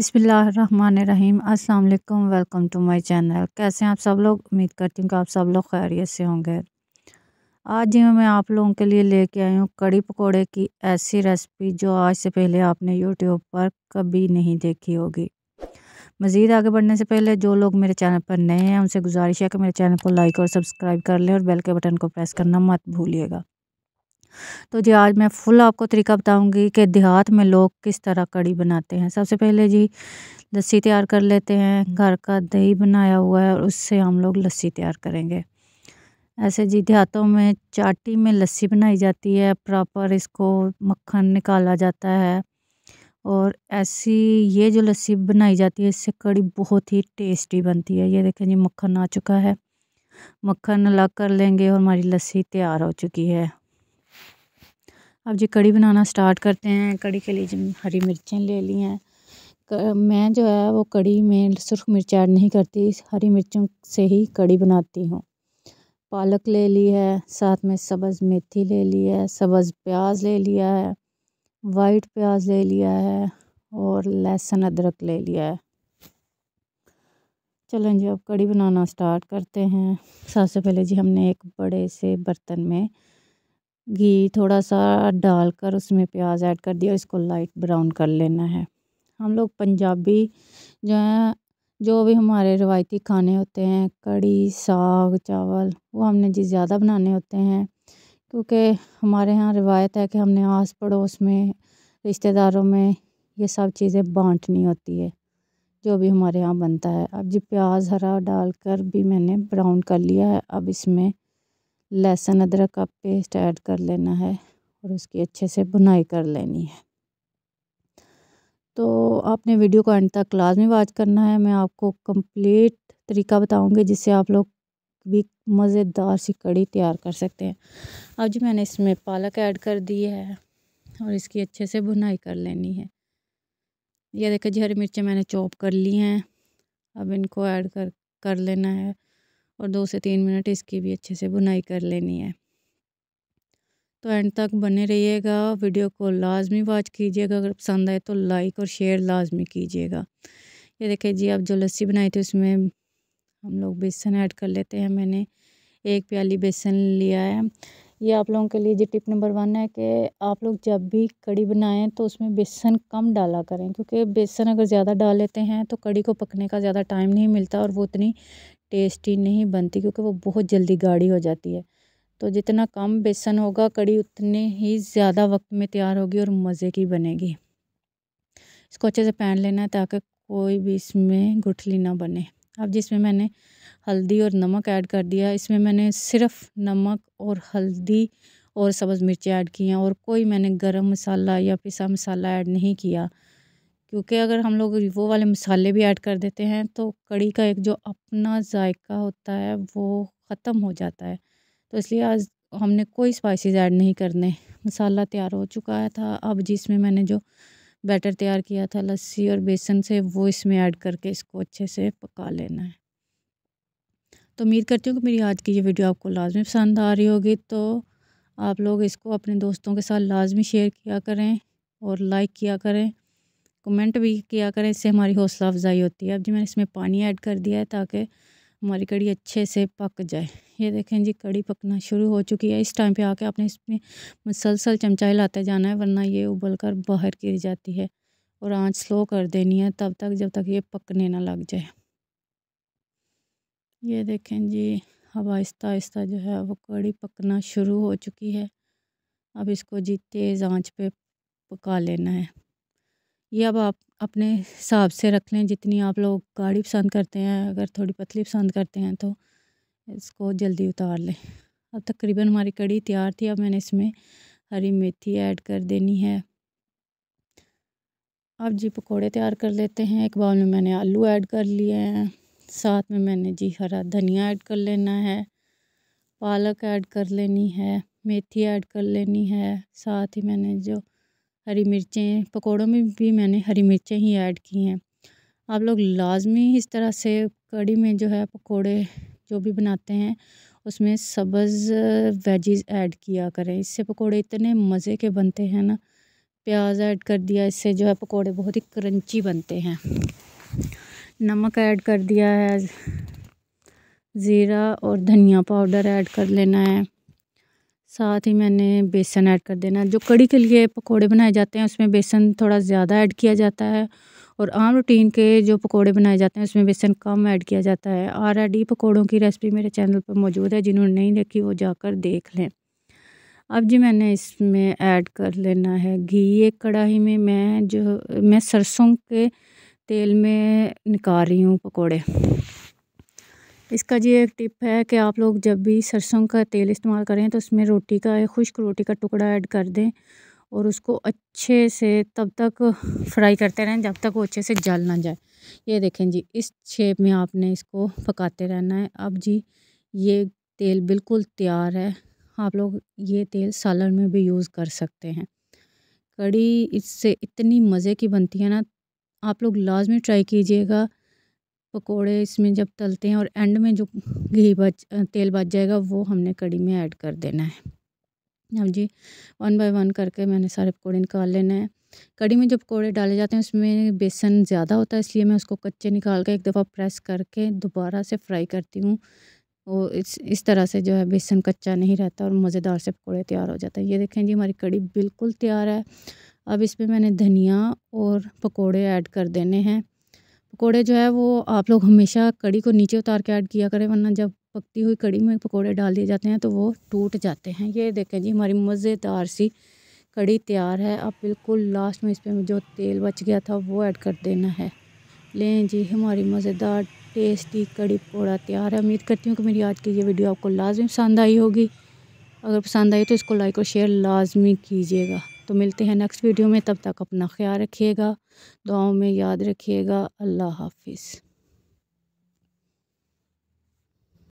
बिसमीम अस्सलाम वालेकुम वेलकम टू माय चैनल कैसे हैं आप सब लोग उम्मीद करती हूँ कि आप सब लोग खैरियत से होंगे आज ही मैं आप लोगों के लिए लेके आई हूँ कड़ी पकोड़े की ऐसी रेसिपी जो आज से पहले आपने यूट्यूब पर कभी नहीं देखी होगी मज़ीद आगे बढ़ने से पहले जो लोग मेरे चैनल पर नए हैं उनसे गुजारिश है कि मेरे चैनल को लाइक और सब्सक्राइब कर लें और बेल के बटन को प्रेस करना मत भूलिएगा तो जी आज मैं फुल आपको तरीका बताऊंगी कि देहात में लोग किस तरह कड़ी बनाते हैं सबसे पहले जी लस्सी तैयार कर लेते हैं घर का दही बनाया हुआ है और उससे हम लोग लस्सी तैयार करेंगे ऐसे जी देहातों में चाटी में लस्सी बनाई जाती है प्रॉपर इसको मक्खन निकाला जाता है और ऐसी ये जो लस्सी बनाई जाती है इससे कड़ी बहुत ही टेस्टी बनती है ये देखें जी मक्खन आ चुका है मक्खन अलग कर लेंगे और हमारी लस्सी तैयार हो चुकी है अब जी कड़ी बनाना स्टार्ट करते हैं कड़ी के लिए जी हरी मिर्चें ले ली हैं मैं जो है वो कड़ी में सुरख मिर्च ऐड नहीं करती हरी मिर्चों से ही कड़ी बनाती हूँ पालक ले ली है साथ में सब्ज़ मेथी ले ली है सब्ज़ प्याज ले लिया है वाइट प्याज ले लिया है और लहसुन अदरक ले लिया है चलें जी अब कड़ी बनाना स्टार्ट करते हैं सबसे पहले जी हमने एक बड़े से बर्तन में घी थोड़ा सा डालकर उसमें प्याज ऐड कर दिया इसको लाइट ब्राउन कर लेना है हम लोग पंजाबी जो हैं जो भी हमारे रिवायती खाने होते हैं कड़ी साग चावल वो हमने जी ज़्यादा बनाने होते हैं क्योंकि हमारे यहाँ रिवायत है कि हमने आस पड़ोस में रिश्तेदारों में ये सब चीज़ें बांटनी होती है जो भी हमारे यहाँ बनता है अब जी प्याज हरा डाल भी मैंने ब्राउन कर लिया है अब इसमें लहसुन अदरक का पेस्ट ऐड कर लेना है और उसकी अच्छे से बुनाई कर लेनी है तो आपने वीडियो को एंड तक लाजमी वाच करना है मैं आपको कंप्लीट तरीका बताऊंगी जिससे आप लोग भी मज़ेदार सी कड़ी तैयार कर सकते हैं अब जी मैंने इसमें पालक ऐड कर दी है और इसकी अच्छे से बुनाई कर लेनी है यह देखा जी हरी मिर्चें मैंने चॉप कर ली हैं अब इनको ऐड कर कर लेना है और दो से तीन मिनट इसकी भी अच्छे से बुनाई कर लेनी है तो एंड तक बने रहिएगा वीडियो को लाजमी वॉच कीजिएगा अगर पसंद आए तो लाइक और शेयर लाजमी कीजिएगा ये देखिए जी आप जो लस्सी बनाई थी उसमें हम लोग बेसन ऐड कर लेते हैं मैंने एक प्याली बेसन लिया है ये आप लोगों के लिए जी टिप नंबर वन है कि आप लोग जब भी कड़ी बनाएं तो उसमें बेसन कम डाला करें क्योंकि बेसन अगर ज़्यादा डाल लेते हैं तो कड़ी को पकने का ज़्यादा टाइम नहीं मिलता और वो उतनी टेस्टी नहीं बनती क्योंकि वो बहुत जल्दी गाढ़ी हो जाती है तो जितना कम बेसन होगा कड़ी उतने ही ज़्यादा वक्त में तैयार होगी और मज़े की बनेगी इसको अच्छे से पहन लेना है ताकि कोई भी इसमें गुठली ना बने अब जिसमें मैंने हल्दी और नमक ऐड कर दिया इसमें मैंने सिर्फ नमक और हल्दी और सब्ज़ मिर्च ऐड की हैं और कोई मैंने गरम मसाला या पिसा मसाला ऐड नहीं किया क्योंकि अगर हम लोग वो वाले मसाले भी ऐड कर देते हैं तो कड़ी का एक जो अपना जायका होता है वो ख़त्म हो जाता है तो इसलिए आज हमने कोई स्पाइसेस ऐड नहीं करने मसाला तैयार हो चुका था अब जिसमें मैंने जो बैटर तैयार किया था लस्सी और बेसन से वो इसमें ऐड करके इसको अच्छे से पका लेना है तो उम्मीद करती हूँ कि मेरी आज की ये वीडियो आपको लाजमी पसंद आ रही होगी तो आप लोग इसको अपने दोस्तों के साथ लाजमी शेयर किया करें और लाइक किया करें कमेंट भी किया करें इससे हमारी हौसला अफजाई होती है अब जी मैंने इसमें पानी ऐड कर दिया है ताकि हमारी कड़ी अच्छे से पक जाए ये देखें जी कड़ी पकना शुरू हो चुकी है इस टाइम पे आके आपने इसमें मुसलसल चमचा हिलाते जाना है वरना ये उबल कर बाहर गिर जाती है और आंच स्लो कर देनी है तब तक जब तक ये पकने ना लग जाए ये देखें जी अब आहिस्ता आहिस्ता जो है वो कड़ी पकना शुरू हो चुकी है अब इसको जी तेज़ आँच पर पका लेना है ये अब आप अपने हिसाब से रख लें जितनी आप लोग गाढ़ी पसंद करते हैं अगर थोड़ी पतली पसंद करते हैं तो इसको जल्दी उतार लें अब तकरीबन हमारी कड़ी तैयार थी अब मैंने इसमें हरी मेथी ऐड कर देनी है अब जी पकोड़े तैयार कर लेते हैं एक बाउल में मैंने आलू ऐड कर लिए हैं साथ में मैंने जी हरा धनिया ऐड कर लेना है पालक ऐड कर लेनी है मेथी ऐड कर लेनी है साथ ही मैंने जो हरी मिर्चें पकोड़ों में भी मैंने हरी मिर्चें ही ऐड की हैं आप लोग लाजमी इस तरह से कड़ी में जो है पकोड़े जो भी बनाते हैं उसमें सब्ज़ वेजीज़ ऐड किया करें इससे पकोड़े इतने मज़े के बनते हैं ना प्याज ऐड कर दिया इससे जो है पकोड़े बहुत ही क्रंची बनते हैं नमक ऐड कर दिया है ज़ीरा और धनिया पाउडर ऐड कर लेना है साथ ही मैंने बेसन ऐड कर देना जो कड़ी के लिए पकोड़े बनाए जाते हैं उसमें बेसन थोड़ा ज़्यादा ऐड किया जाता है और आम रूटीन के जो पकोड़े बनाए जाते हैं उसमें बेसन कम ऐड किया जाता है आर डी पकौड़ों की रेसिपी मेरे चैनल पर मौजूद है जिन्होंने नहीं देखी वो जाकर देख लें अब जी मैंने इसमें ऐड कर लेना है घी एक कढ़ाई में मैं जो मैं सरसों के तेल में निकाल रही हूँ पकौड़े इसका जी एक टिप है कि आप लोग जब भी सरसों का तेल इस्तेमाल करें तो उसमें रोटी का खुश्क रोटी का टुकड़ा ऐड कर दें और उसको अच्छे से तब तक फ्राई करते रहें जब तक वो अच्छे से जल ना जाए ये देखें जी इस शेप में आपने इसको पकाते रहना है अब जी ये तेल बिल्कुल तैयार है आप लोग ये तेल सालन में भी यूज़ कर सकते हैं कड़ी इससे इतनी मज़े की बनती है ना आप लोग लाजमी ट्राई कीजिएगा पकोड़े इसमें जब तलते हैं और एंड में जो घी बच तेल बच जाएगा वो हमने कड़ी में ऐड कर देना है अब जी वन बाय वन करके मैंने सारे पकौड़े निकाल लेने हैं कड़ी में जो पकौड़े डाले जाते हैं उसमें बेसन ज़्यादा होता है इसलिए मैं उसको कच्चे निकाल कर एक दफ़ा प्रेस करके दोबारा से फ्राई करती हूँ और इस इस तरह से जो है बेसन कच्चा नहीं रहता और मज़ेदार से पकौड़े तैयार हो जाते हैं ये देखें जी हमारी कड़ी बिल्कुल तैयार है अब इसमें मैंने धनिया और पकौड़े ऐड कर देने हैं पकोड़े जो है वो आप लोग हमेशा कड़ी को नीचे उतार के ऐड किया करें वरना जब पकती हुई कड़ी में पकोड़े डाल दिए जाते हैं तो वो टूट जाते हैं ये देखें जी हमारी मज़ेदार सी कड़ी तैयार है अब बिल्कुल लास्ट में इस पर जो तेल बच गया था वो ऐड कर देना है लें जी हमारी मज़ेदार टेस्टी कड़ी पकौड़ा तैयार है उम्मीद करती हूँ कि मेरी आज की ये वीडियो आपको लाजमी पसंद आई होगी अगर पसंद आई तो इसको लाइक और शेयर लाजमी कीजिएगा तो मिलते हैं नेक्स्ट वीडियो में तब तक अपना ख्याल रखिएगा दुआओं में याद रखिएगा अल्लाह हाफिज़